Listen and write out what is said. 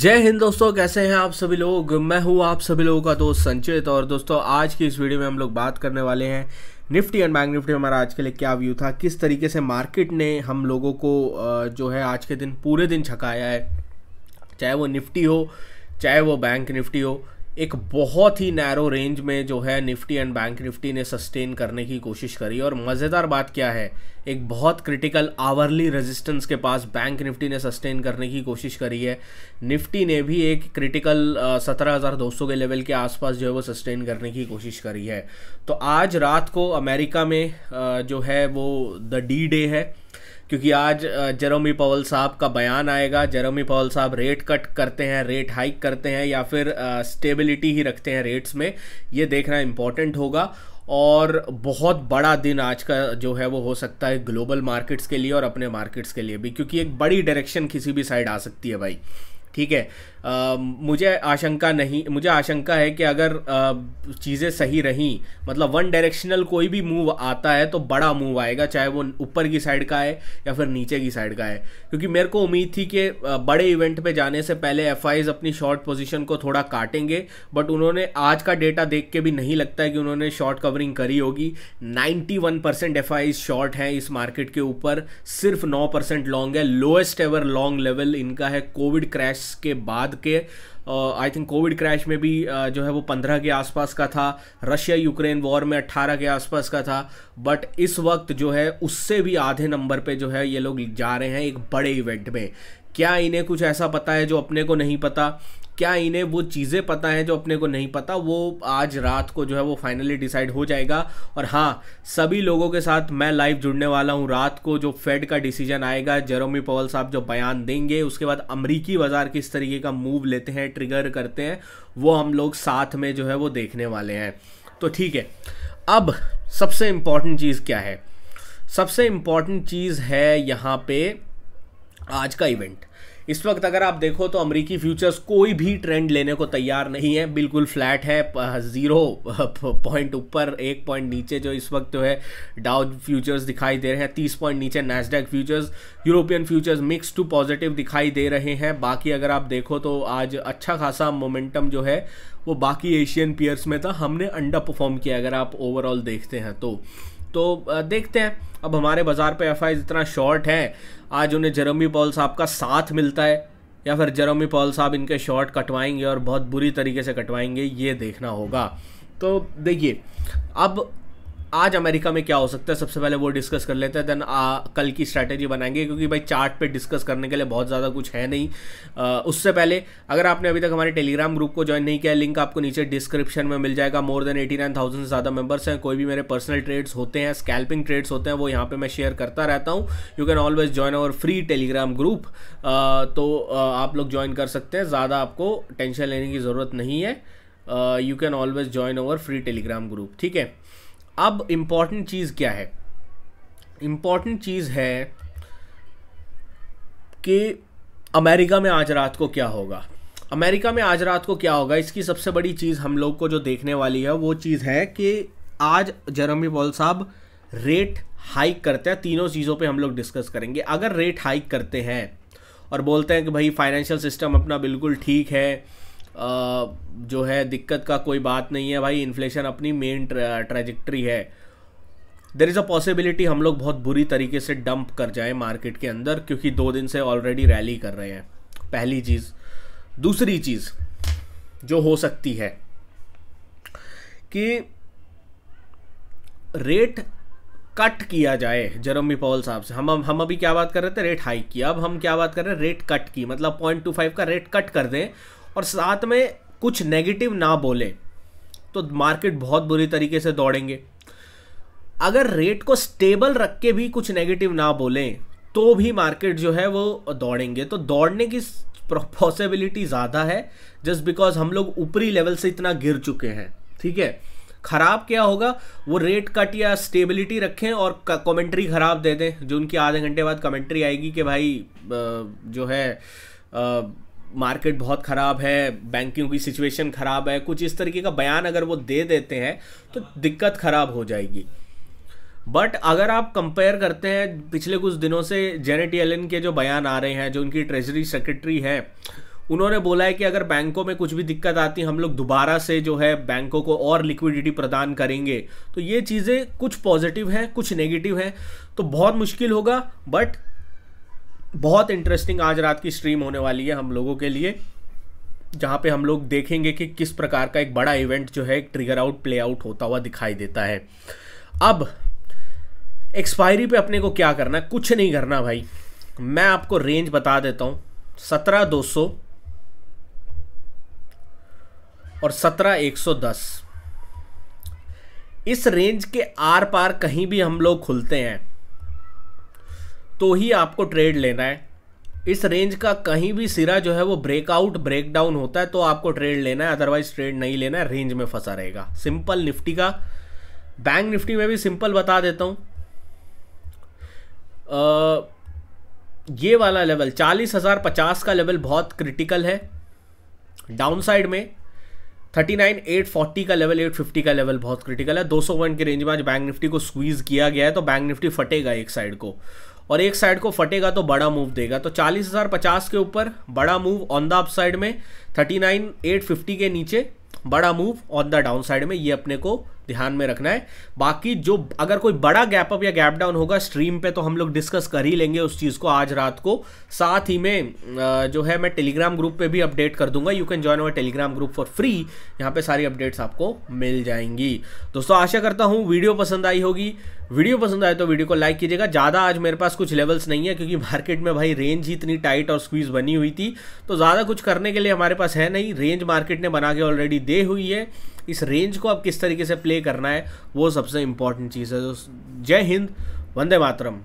जय हिंद दोस्तों कैसे हैं आप सभी लोग मैं हूं आप सभी लोगों का दोस्त संचित और दोस्तों आज की इस वीडियो में हम लोग बात करने वाले हैं निफ्टी एंड बैंक निफ्टी हमारा आज के लिए क्या व्यू था किस तरीके से मार्केट ने हम लोगों को जो है आज के दिन पूरे दिन छकाया है चाहे वो निफ्टी हो चाहे वो बैंक निफ्टी हो एक बहुत ही नैरो रेंज में जो है निफ्टी एंड बैंक निफ्टी ने सस्टेन करने की कोशिश करी और मज़ेदार बात क्या है एक बहुत क्रिटिकल आवरली रेजिस्टेंस के पास बैंक निफ्टी ने सस्टेन करने की कोशिश करी है निफ्टी ने भी एक क्रिटिकल सत्रह हज़ार दो सौ के लेवल के आसपास जो है वो सस्टेन करने की कोशिश करी है तो आज रात को अमेरिका में जो है वो द डी डे है क्योंकि आज जेरोमी पवल साहब का बयान आएगा जेरोमी पवल साहब रेट कट करते हैं रेट हाइक करते हैं या फिर स्टेबिलिटी ही रखते हैं रेट्स में ये देखना इम्पॉर्टेंट होगा और बहुत बड़ा दिन आज का जो है वो हो सकता है ग्लोबल मार्केट्स के लिए और अपने मार्केट्स के लिए भी क्योंकि एक बड़ी डायरेक्शन किसी भी साइड आ सकती है भाई ठीक है आ, मुझे आशंका नहीं मुझे आशंका है कि अगर चीज़ें सही रहीं मतलब वन डायरेक्शनल कोई भी मूव आता है तो बड़ा मूव आएगा चाहे वो ऊपर की साइड का है या फिर नीचे की साइड का है क्योंकि मेरे को उम्मीद थी कि बड़े इवेंट पे जाने से पहले एफ अपनी शॉर्ट पोजिशन को थोड़ा काटेंगे बट उन्होंने आज का डेटा देख के भी नहीं लगता है कि उन्होंने शॉर्ट कवरिंग करी होगी ninety one percent F short हैं इस मार्केट के ऊपर सिर्फ नौ परसेंट लॉन्ग है लोएस्ट एवर लॉन्ग लेवल इनका है कोविड क्रैश के बाद बाद के आई थिंक कोविड क्रैश में भी uh, जो है वो पंद्रह के आसपास का था रशिया यूक्रेन वॉर में अट्ठारह के आसपास का था बट इस वक्त जो है उससे भी आधे नंबर पे जो है ये लोग जा रहे हैं एक बड़े इवेंट में क्या इन्हें कुछ ऐसा पता है जो अपने को नहीं पता क्या इन्हें वो चीज़ें पता हैं जो अपने को नहीं पता वो आज रात को जो है वो फाइनली डिसाइड हो जाएगा और हाँ सभी लोगों के साथ मैं लाइव जुड़ने वाला हूँ रात को जो फेड का डिसीजन आएगा जेरोमी पवल साहब जो बयान देंगे उसके बाद अमरीकी बाजार किस तरीके का मूव लेते हैं ट्रिगर करते हैं वो हम लोग साथ में जो है वो देखने वाले हैं तो ठीक है अब सबसे इम्पॉर्टेंट चीज़ क्या है सबसे इम्पॉर्टेंट चीज़ है यहाँ पे आज का इवेंट इस वक्त अगर आप देखो तो अमेरिकी फ्यूचर्स कोई भी ट्रेंड लेने को तैयार नहीं है बिल्कुल फ्लैट है ज़ीरो पॉइंट ऊपर एक पॉइंट नीचे जो इस वक्त जो है डाउ फ्यूचर्स दिखाई दे रहे हैं तीस पॉइंट नीचे Nasdaq futures European futures mix to positive दिखाई दे रहे हैं बाकी अगर आप देखो तो आज अच्छा खासा मोमेंटम जो है वो बाकी एशियन पियर्स में था हमने अंडर परफॉर्म किया अगर आप ओवरऑल देखते हैं तो तो देखते हैं अब हमारे बाज़ार पे एफ इतना शॉर्ट है आज उन्हें जरोमी पॉल साहब का साथ मिलता है या फिर जरोमी पॉल साहब इनके शॉर्ट कटवाएंगे और बहुत बुरी तरीके से कटवाएंगे ये देखना होगा तो देखिए अब आज अमेरिका में क्या हो सकता है सबसे पहले वो डिस्कस कर लेते हैं देन आ, कल की स्ट्रैटेजी बनाएंगे क्योंकि भाई चार्ट पे डिस्कस करने के लिए बहुत ज़्यादा कुछ है नहीं आ, उससे पहले अगर आपने अभी तक हमारे टेलीग्राम ग्रुप को ज्वाइन नहीं किया लिंक आपको नीचे डिस्क्रिप्शन में मिल जाएगा more than eighty nine thousand से ज़्यादा मेंबर्स हैं कोई भी मेरे पर्सनल ट्रेड्स होते हैं स्कैल्पिंग ट्रेड्स होते हैं वो यहाँ पर मैं शेयर करता रहता हूँ you can always join our free Telegram group तो आप लोग ज्वाइन कर सकते हैं ज़्यादा आपको टेंशन लेने की ज़रूरत नहीं है you can always join our free Telegram group ठीक है अब इम्पॉर्टेंट चीज़ क्या है इम्पॉर्टेंट चीज़ है कि अमेरिका में आज रात को क्या होगा अमेरिका में आज रात को क्या होगा इसकी सबसे बड़ी चीज़ हम लोग को जो देखने वाली है वो चीज़ है कि आज जरमी बॉल साहब रेट हाइक करते हैं तीनों चीज़ों पे हम लोग डिस्कस करेंगे अगर रेट हाइक करते हैं और बोलते हैं कि भाई फाइनेंशियल सिस्टम अपना बिल्कुल ठीक है जो है दिक्कत का कोई बात नहीं है भाई इन्फ्लेशन अपनी मेन ट्रेजिक्ट्री है देर इज़ अ पॉसिबिलिटी हम लोग बहुत बुरी तरीके से डंप कर जाएं मार्केट के अंदर क्योंकि दो दिन से ऑलरेडी रैली कर रहे हैं पहली चीज़ दूसरी चीज़ जो हो सकती है कि रेट कट किया जाए जरमी पॉल साहब से हम हम अभी क्या बात कर रहे थे रेट हाइक की अब हम क्या बात कर रहे हैं रेट कट की मतलब पॉइंट टू फाइव का रेट कट कर दें और साथ में कुछ नेगेटिव ना बोले तो मार्केट बहुत बुरी तरीके से दौड़ेंगे अगर रेट को स्टेबल रख के भी कुछ नेगेटिव ना बोलें तो भी मार्केट जो है वो दौड़ेंगे तो दौड़ने की पॉसिबिलिटी ज़्यादा है जस्ट बिकॉज हम लोग ऊपरी लेवल से इतना गिर चुके हैं ठीक है खराब क्या होगा वो रेट कट या स्टेबिलिटी रखें और कमेंट्री ख़राब दे दें जो उनकी आधे घंटे बाद कमेंट्री आएगी कि भाई जो है मार्केट बहुत ख़राब है बैंकिंग की सिचुएशन ख़राब है कुछ इस तरीके का बयान अगर वो दे देते हैं तो दिक्कत ख़राब हो जाएगी बट अगर आप कंपेयर करते हैं पिछले कुछ दिनों से जेनेट एलिन के जो बयान आ रहे हैं जो उनकी ट्रेजरी सेक्रेटरी हैं उन्होंने बोला है कि अगर बैंकों में कुछ भी दिक्कत आती हम लोग दोबारा से जो है बैंकों को और लिक्विडिटी प्रदान करेंगे तो ये चीज़ें कुछ पॉजिटिव हैं कुछ नेगेटिव हैं तो बहुत मुश्किल होगा बट बहुत इंटरेस्टिंग आज रात की स्ट्रीम होने वाली है हम लोगों के लिए जहाँ पे हम लोग देखेंगे कि किस प्रकार का एक बड़ा इवेंट जो है ट्रिगर आउट प्ले आउट होता हुआ दिखाई देता है अब एक्सपायरी पे अपने को क्या करना है कुछ नहीं करना भाई मैं आपको रेंज बता देता हूँ सत्रह दो सौ और सत्रह एक सौ दस इस रेंज के आर पार कहीं भी हम लोग खुलते हैं तो ही आपको ट्रेड लेना है इस रेंज का कहीं भी सिरा जो है वो ब्रेकआउट ब्रेकडाउन होता है तो आपको ट्रेड लेना है अदरवाइज ट्रेड नहीं लेना है रेंज में फंसा रहेगा सिंपल निफ्टी का बैंक निफ्टी में भी सिंपल बता देता आ, ये वाला लेवल चालीस हज़ार पचास का लेवल बहुत क्रिटिकल है डाउन साइड में थर्टी नाइन एट फोर्टी का लेवल एट फिफ्टी का लेवल बहुत क्रिटिकल है दो सौ पॉइंट की रेंज में आज बैंक निफ्टी को स्क्वीज़ किया गया है तो बैंक निफ्टी फटेगा एक साइड को और एक साइड को फटेगा तो बड़ा मूव देगा तो चालीस हज़ार पचास के ऊपर बड़ा move on the upside में थर्टी नाइन एट फिफ्टी के नीचे बड़ा move on the downside में ये अपने को ध्यान में रखना है बाकी जो अगर कोई बड़ा गैप अप या गैप डाउन होगा स्ट्रीम पे तो हम लोग डिस्कस कर ही लेंगे उस चीज़ को आज रात को साथ ही में जो है मैं टेलीग्राम ग्रुप पे भी अपडेट कर दूंगा you can join our Telegram group for free यहाँ पे सारी अपडेट्स आपको मिल जाएंगी दोस्तों आशा करता हूँ वीडियो पसंद आई होगी वीडियो पसंद आए तो वीडियो को लाइक कीजिएगा ज़्यादा आज मेरे पास कुछ लेवल्स नहीं है क्योंकि मार्केट में भाई रेंज ही इतनी टाइट और स्क्वीज बनी हुई थी तो ज़्यादा कुछ करने के लिए हमारे पास है नहीं रेंज मार्केट ने बना के ऑलरेडी दे हुई है इस रेंज को आप किस तरीके से प्ले करना है वो सबसे इंपॉर्टेंट चीज़ है तो जय हिंद वंदे मातरम